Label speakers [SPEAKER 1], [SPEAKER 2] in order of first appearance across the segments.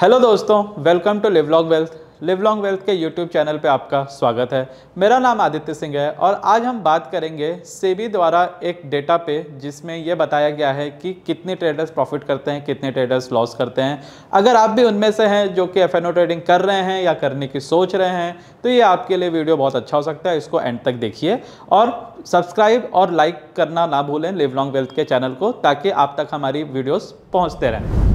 [SPEAKER 1] hello दोस्तों welcome to live long wealth live long wealth के YouTube channel पे आपका स्वागत है मेरा नाम आदित्य सिंह है और आज हम बात करेंगे सेबी द्वारा एक डेटा पे जिसमें यह बताया गया है कि कितने ट्रेडर्स प्रॉफिट करते हैं कितने ट्रेडर्स लॉस करते हैं अगर आप भी उनमें से हैं जो कि एफ ट्रेडिंग कर रहे हैं या करने की सोच रहे हैं तो ये आपके लिए वीडियो बहुत अच्छा हो सकता है इसको एंड तक देखिए और सब्सक्राइब और लाइक करना ना भूलें लिव लॉन्ग वेल्थ के चैनल को ताकि आप तक हमारी वीडियोज़ पहुँचते रहें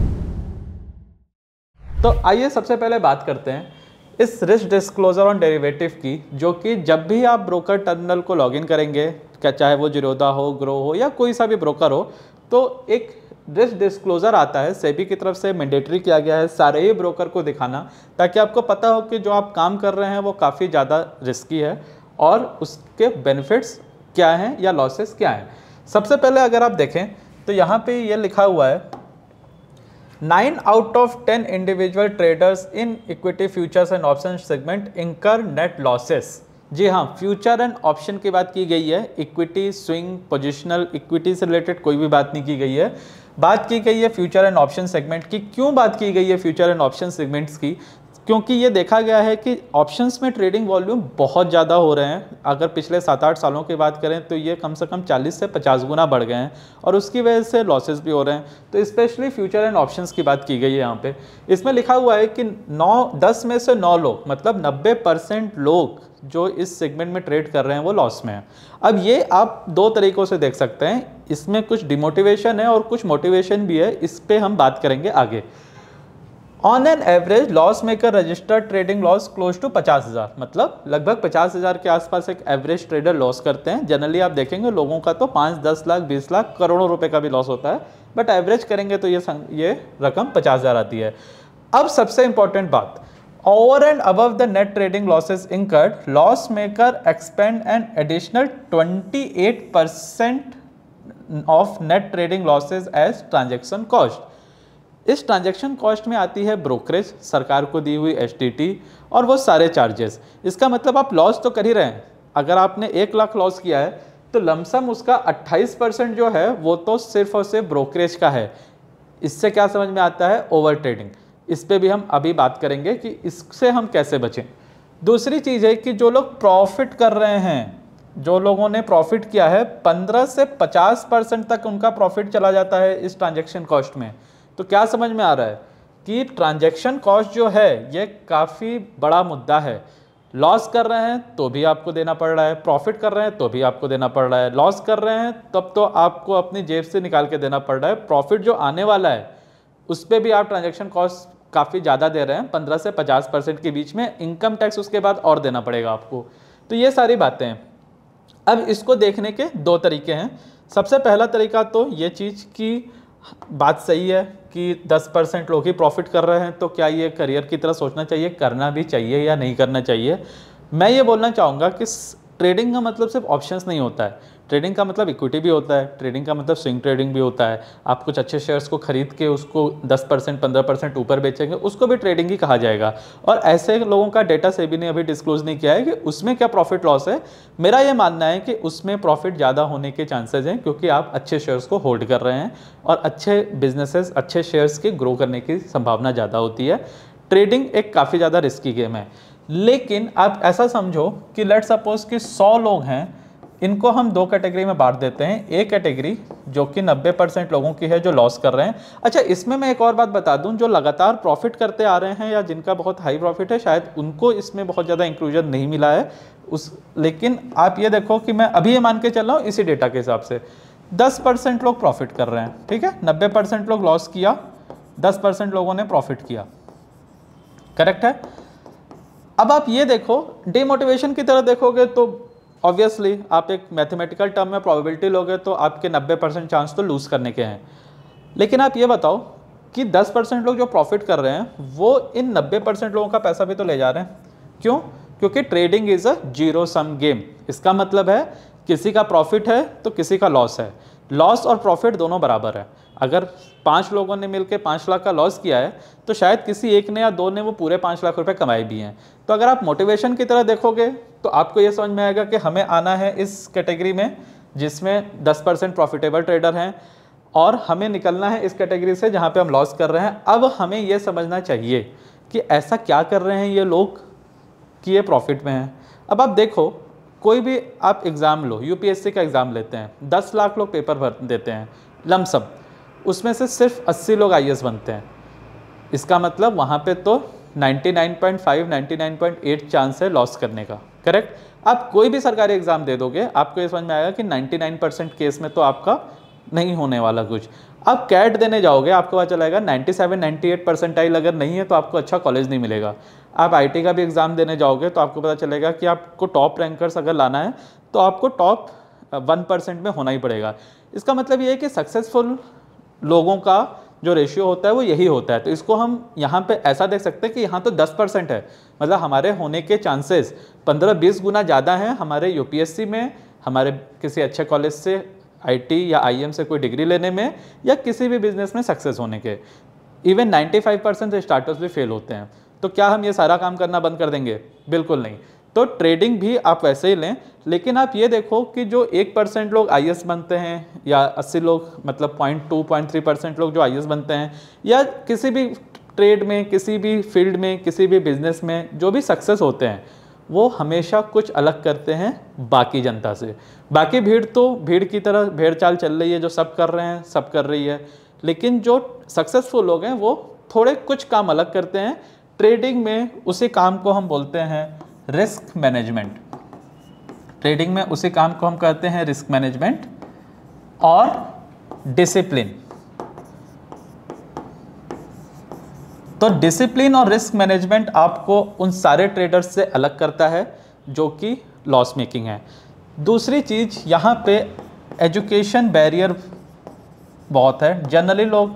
[SPEAKER 1] तो आइए सबसे पहले बात करते हैं इस रिस्क डिस्क्लोजर ऑन डेरिवेटिव की जो कि जब भी आप ब्रोकर टर्मिनल को लॉगिन करेंगे क्या चाहे वो जिरोदा हो ग्रो हो या कोई सा भी ब्रोकर हो तो एक रिस्क डिस्क्लोज़र आता है सेबी की तरफ से मैंडेटरी किया गया है सारे ही ब्रोकर को दिखाना ताकि आपको पता हो कि जो आप काम कर रहे हैं वो काफ़ी ज़्यादा रिस्की है और उसके बेनिफिट्स क्या हैं या लॉसेस क्या हैं सबसे पहले अगर आप देखें तो यहाँ पे ये लिखा हुआ है nine out of ten individual traders in equity futures and option segment incur net losses जी हाँ फ्यूचर एंड ऑप्शन की बात की गई है इक्विटी स्विंग पोजिशनल इक्विटी से रिलेटेड कोई भी बात नहीं की गई है बात की गई है फ्यूचर एंड ऑप्शन सेगमेंट की क्यों बात की गई है फ्यूचर एंड ऑप्शन सेगमेंट्स की क्योंकि ये देखा गया है कि ऑप्शंस में ट्रेडिंग वॉल्यूम बहुत ज़्यादा हो रहे हैं अगर पिछले सात आठ सालों की बात करें तो ये कम से कम 40 से 50 गुना बढ़ गए हैं और उसकी वजह से लॉसेस भी हो रहे हैं तो स्पेशली फ्यूचर एंड ऑप्शंस की बात की गई है यहाँ पे इसमें लिखा हुआ है कि नौ दस में से नौ लोग मतलब नब्बे लोग जो इस सेगमेंट में ट्रेड कर रहे हैं वो लॉस में है अब ये आप दो तरीक़ों से देख सकते हैं इसमें कुछ डिमोटिवेशन है और कुछ मोटिवेशन भी है इस पर हम बात करेंगे आगे on an average loss maker registered trading loss close to पचास हज़ार मतलब लगभग पचास हज़ार के आसपास एक एवरेज ट्रेडर लॉस करते हैं जनरली आप देखेंगे लोगों का तो पाँच दस लाख बीस लाख करोड़ों रुपए का भी लॉस होता है बट एवरेज करेंगे तो ये सं, ये रकम पचास हज़ार आती है अब सबसे इंपॉर्टेंट बात over and above the net trading losses incurred loss maker expend an additional twenty of net trading losses as transaction cost इस ट्रांजैक्शन कॉस्ट में आती है ब्रोकरेज सरकार को दी हुई एसटीटी और वो सारे चार्जेस इसका मतलब आप लॉस तो कर ही रहे हैं अगर आपने एक लाख लॉस किया है तो लमसम उसका 28 परसेंट जो है वो तो सिर्फ और सिर्फ ब्रोकरेज का है इससे क्या समझ में आता है ओवर ट्रेडिंग इस पर भी हम अभी बात करेंगे कि इससे हम कैसे बचें दूसरी चीज़ है कि जो लोग प्रॉफिट कर रहे हैं जो लोगों ने प्रॉफिट किया है 15 से 50 परसेंट तक उनका प्रॉफिट चला जाता है इस ट्रांजेक्शन कॉस्ट में तो क्या समझ में आ रहा है कि ट्रांजैक्शन कॉस्ट जो है ये काफ़ी बड़ा मुद्दा है लॉस कर रहे हैं तो भी आपको देना पड़ रहा है प्रॉफिट कर रहे हैं तो भी आपको देना पड़ रहा है लॉस कर रहे हैं तब तो आपको अपनी जेब से निकाल के देना पड़ रहा है प्रॉफिट जो आने वाला है उस पर भी आप ट्रांजेक्शन कॉस्ट काफ़ी ज़्यादा दे रहे हैं पंद्रह से पचास परसेंट के बीच में इनकम टैक्स उसके बाद और देना पड़ेगा आपको तो ये सारी बातें हैं अब इसको देखने के दो तरीके हैं सबसे पहला तरीका तो ये चीज़ की बात सही है कि 10 परसेंट लोग ही प्रॉफिट कर रहे हैं तो क्या ये करियर की तरह सोचना चाहिए करना भी चाहिए या नहीं करना चाहिए मैं ये बोलना चाहूँगा कि ट्रेडिंग का मतलब सिर्फ ऑप्शंस नहीं होता है ट्रेडिंग का मतलब इक्विटी भी होता है ट्रेडिंग का मतलब स्विंग ट्रेडिंग भी होता है आप कुछ अच्छे शेयर्स को खरीद के उसको 10 परसेंट पंद्रह परसेंट ऊपर बेचेंगे उसको भी ट्रेडिंग ही कहा जाएगा और ऐसे लोगों का डेटा सेबी ने अभी डिस्क्लोज नहीं किया है कि उसमें क्या प्रॉफिट लॉस है मेरा ये मानना है कि उसमें प्रॉफिट ज़्यादा होने के चांसेज हैं क्योंकि आप अच्छे शेयर्स को होल्ड कर रहे हैं और अच्छे बिजनेसेस अच्छे शेयर्स के ग्रो करने की संभावना ज़्यादा होती है ट्रेडिंग एक काफ़ी ज़्यादा रिस्की गेम है लेकिन आप ऐसा समझो कि लेट सपोज कि 100 लोग हैं इनको हम दो कैटेगरी में बांट देते हैं एक कैटेगरी जो कि 90 परसेंट लोगों की है जो लॉस कर रहे हैं अच्छा इसमें मैं एक और बात बता दूं जो लगातार प्रॉफिट करते आ रहे हैं या जिनका बहुत हाई प्रॉफिट है शायद उनको इसमें बहुत ज़्यादा इंक्लूजन नहीं मिला है उस लेकिन आप ये देखो कि मैं अभी ये मान के चल रहा हूँ इसी डेटा के हिसाब से दस परसेंट लोग प्रॉफिट कर रहे हैं ठीक है नब्बे परसेंट लोग लॉस किया दस परसेंट लोगों ने प्रॉफिट किया करेक्ट है अब आप ये देखो डीमोटिवेशन की तरह देखोगे तो ऑब्वियसली आप एक मैथमेटिकल टर्म में प्रोबेबिलिटी लोगे तो आपके 90 परसेंट चांस तो लूज़ करने के हैं लेकिन आप ये बताओ कि 10 परसेंट लोग जो प्रॉफिट कर रहे हैं वो इन 90 परसेंट लोगों का पैसा भी तो ले जा रहे हैं क्यों क्योंकि trading is a zero sum game इसका मतलब है किसी का प्रॉफिट है तो किसी का लॉस है लॉस और प्रॉफिट दोनों बराबर है अगर पाँच लोगों ने मिलकर पाँच लाख का लॉस किया है तो शायद किसी एक ने या दो ने वो पूरे पाँच लाख रुपए कमाए भी हैं तो अगर आप मोटिवेशन की तरह देखोगे तो आपको ये समझ में आएगा कि हमें आना है इस कैटेगरी में जिसमें दस परसेंट प्रॉफिटेबल ट्रेडर हैं और हमें निकलना है इस कैटेगरी से जहाँ पर हम लॉस कर रहे हैं अब हमें यह समझना चाहिए कि ऐसा क्या कर रहे हैं ये लोग कि ये प्रॉफिट में हैं अब आप देखो कोई भी आप एग्ज़ाम लो यूपीएससी का एग्ज़ाम लेते हैं दस लाख लोग पेपर भर देते हैं लमसम उसमें से सिर्फ अस्सी लोग आई बनते हैं इसका मतलब वहाँ पे तो 99.5 99.8 चांस है लॉस करने का करेक्ट आप कोई भी सरकारी एग्ज़ाम दे दोगे आपको ये समझ में आएगा कि 99 परसेंट केस में तो आपका नहीं होने वाला कुछ आप कैट देने जाओगे आपके पास चलाएगा 97 98 परसेंटाइल अगर नहीं है तो आपको अच्छा कॉलेज नहीं मिलेगा आप आईटी का भी एग्ज़ाम देने जाओगे तो आपको पता चलेगा कि आपको टॉप रैंकर्स अगर लाना है तो आपको टॉप वन परसेंट में होना ही पड़ेगा इसका मतलब ये है कि सक्सेसफुल लोगों का जो रेशियो होता है वो यही होता है तो इसको हम यहाँ पे ऐसा देख सकते हैं कि यहाँ तो 10 परसेंट है मतलब हमारे होने के चांसेस 15-20 गुना ज़्यादा हैं हमारे यूपीएससी में हमारे किसी अच्छे कॉलेज से आईटी या आईएम से कोई डिग्री लेने में या किसी भी बिजनेस में सक्सेस होने के इवन 95 परसेंट स्टार्टअप्स भी फेल होते हैं तो क्या हम ये सारा काम करना बंद कर देंगे बिल्कुल नहीं तो ट्रेडिंग भी आप वैसे ही लें लेकिन आप ये देखो कि जो एक परसेंट लोग आई बनते हैं या अस्सी लोग मतलब point two point three percent लोग जो आई बनते हैं या किसी भी ट्रेड में किसी भी फील्ड में किसी भी बिजनेस में जो भी सक्सेस होते हैं वो हमेशा कुछ अलग करते हैं बाकी जनता से बाकी भीड़ तो भीड़ की तरह भेड़ चाल चल रही है जो सब कर रहे हैं सब कर रही है लेकिन जो सक्सेसफुल लोग हैं वो थोड़े कुछ काम अलग करते हैं ट्रेडिंग में उसी काम को हम बोलते हैं रिस्क मैनेजमेंट ट्रेडिंग में उसी काम को हम कहते हैं रिस्क मैनेजमेंट और डिसिप्लिन तो डिसिप्लिन और रिस्क मैनेजमेंट आपको उन सारे ट्रेडर्स से अलग करता है जो कि लॉस मेकिंग है दूसरी चीज़ यहाँ पे एजुकेशन बैरियर बहुत है जनरली लोग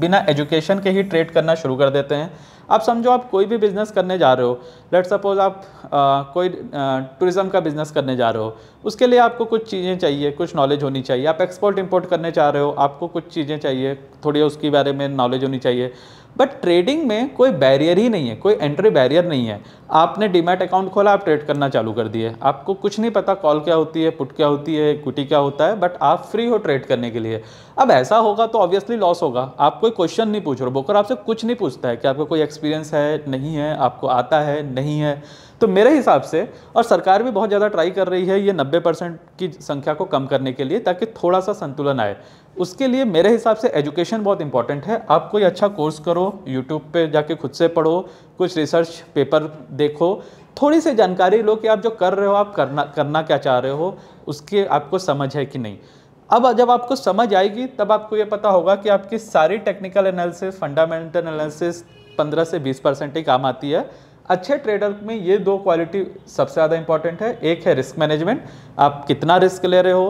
[SPEAKER 1] बिना एजुकेशन के ही ट्रेड करना शुरू कर देते हैं आप समझो आप कोई भी बिज़नेस करने जा रहे हो लेट सपोज़ आप आ, कोई टूरिज़म का बिज़नेस करने जा रहे हो उसके लिए आपको कुछ चीज़ें चाहिए कुछ नॉलेज होनी चाहिए आप एक्सपोर्ट इंपोर्ट करने जा रहे हो आपको कुछ चीज़ें चाहिए थोड़ी उसके बारे में नॉलेज होनी चाहिए बट ट्रेडिंग में कोई बैरियर ही नहीं है कोई एंट्री बैरियर नहीं है आपने डीमैट अकाउंट खोला आप ट्रेड करना चालू कर दिए आपको कुछ नहीं पता कॉल क्या होती है पुट क्या होती है कुटी क्या होता है बट आप फ्री हो ट्रेड करने के लिए अब ऐसा होगा तो ऑब्वियसली लॉस होगा आप कोई क्वेश्चन नहीं पूछ रहे बोकर आपसे कुछ नहीं पूछता है कि आपका कोई एक्सपीरियंस है नहीं है आपको आता है नहीं है तो मेरे हिसाब से और सरकार भी बहुत ज़्यादा ट्राई कर रही है ये नब्बे परसेंट की संख्या को कम करने के लिए ताकि थोड़ा सा संतुलन आए उसके लिए मेरे हिसाब से एजुकेशन बहुत इंपॉर्टेंट है आप कोई अच्छा कोर्स करो यूट्यूब पे जाके खुद से पढ़ो कुछ रिसर्च पेपर देखो थोड़ी सी जानकारी लो कि आप जो कर रहे हो आप करना करना क्या चाह रहे हो उसके आपको समझ है कि नहीं अब जब आपको समझ आएगी तब आपको ये पता होगा कि आपकी सारी टेक्निकल एनालिसिस फंडामेंटल एनालिसिस 15 से 20 परसेंट ही काम आती है अच्छे ट्रेडर में ये दो क्वालिटी सबसे ज़्यादा इंपॉर्टेंट है एक है रिस्क मैनेजमेंट आप कितना रिस्क ले रहे हो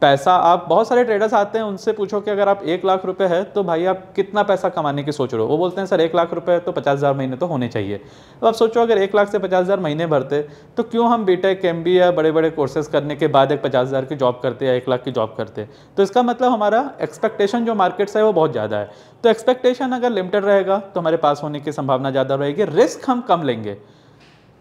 [SPEAKER 1] पैसा आप बहुत सारे ट्रेडर्स आते हैं उनसे पूछो कि अगर आप एक लाख रुपए है तो भाई आप कितना पैसा कमाने की सोच रहे हो वो बोलते हैं सर एक लाख रुपए तो पचास हज़ार महीने तो होने चाहिए तो आप सोचो अगर एक लाख से पचास हज़ार महीने भरते तो क्यों हम बी टेक एम बी या बड़े बड़े कोर्सेज करने के बाद एक पचास हज़ार की जॉब करते या एक लाख की जॉब करते तो इसका मतलब हमारा एक्सपेक्टेशन जो मार्केट से है वो बहुत ज़्यादा है तो एक्सपेक्टेशन अगर लिमिटेड रहेगा तो हमारे पास होने की संभावना ज़्यादा रहेगी रिस्क हम कम लेंगे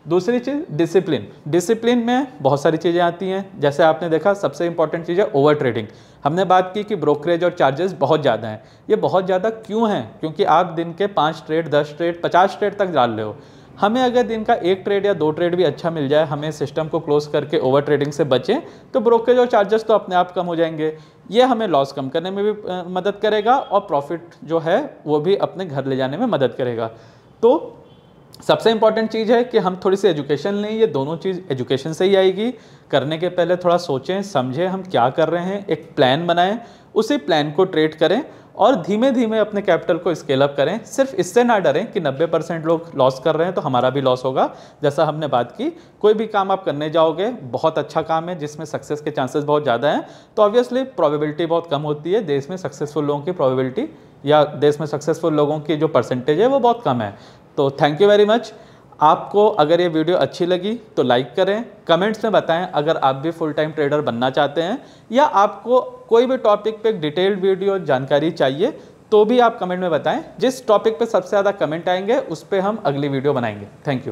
[SPEAKER 1] दूसरी चीज़ डिसिप्लिन डिसिप्लिन में बहुत सारी चीज़ें आती हैं जैसे आपने देखा सबसे इंपॉर्टेंट चीज़ है ओवर ट्रेडिंग हमने बात की कि ब्रोकरेज और चार्जेस बहुत ज़्यादा हैं ये बहुत ज़्यादा क्यों हैं क्योंकि आप दिन के पाँच ट्रेड दस ट्रेड पचास ट्रेड तक डाल रहे हो हमें अगर दिन का एक ट्रेड या दो ट्रेड भी अच्छा मिल जाए हमें सिस्टम को क्लोज करके ओवर ट्रेडिंग से बचें तो ब्रोकरेज और चार्जेस तो अपने आप कम हो जाएंगे ये हमें लॉस कम करने में भी मदद करेगा और प्रॉफिट जो है वो भी अपने घर ले जाने में मदद करेगा तो सबसे इम्पॉर्टेंट चीज़ है कि हम थोड़ी सी एजुकेशन लें ये दोनों चीज़ एजुकेशन से ही आएगी करने के पहले थोड़ा सोचें समझें हम क्या कर रहे हैं एक प्लान बनाएं उसी प्लान को ट्रेड करें और धीमे धीमे अपने कैपिटल को स्केल अप करें सिर्फ इससे ना डरें कि 90 परसेंट लोग लॉस कर रहे हैं तो हमारा भी लॉस होगा जैसा हमने बात की कोई भी काम आप करने जाओगे बहुत अच्छा काम है जिसमें सक्सेस के चांसेस बहुत ज़्यादा हैं तो ऑब्वियसली प्रोबेबिलिटी बहुत कम होती है देश में सक्सेसफुल लोगों की प्रोबेबिलिटी या देश में सक्सेसफुल लोगों की जो परसेंटेज है वो बहुत कम है तो थैंक यू वेरी मच आपको अगर ये वीडियो अच्छी लगी तो लाइक करें कमेंट्स में बताएं अगर आप भी फुल टाइम ट्रेडर बनना चाहते हैं या आपको कोई भी टॉपिक पे डिटेल्ड वीडियो जानकारी चाहिए तो भी आप कमेंट में बताएं जिस टॉपिक पे सबसे ज़्यादा कमेंट आएंगे उस पर हम अगली वीडियो बनाएंगे थैंक यू